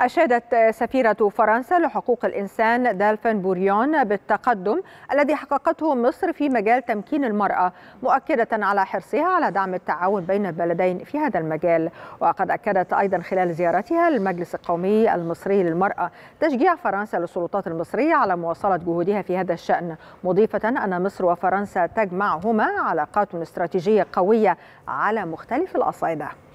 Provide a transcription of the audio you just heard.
أشادت سفيرة فرنسا لحقوق الإنسان دالفين بوريون بالتقدم الذي حققته مصر في مجال تمكين المرأة مؤكدة على حرصها على دعم التعاون بين البلدين في هذا المجال وقد أكدت أيضا خلال زيارتها للمجلس القومي المصري للمرأة تشجيع فرنسا للسلطات المصرية على مواصلة جهودها في هذا الشأن مضيفة أن مصر وفرنسا تجمعهما علاقات استراتيجية قوية على مختلف الأصعدة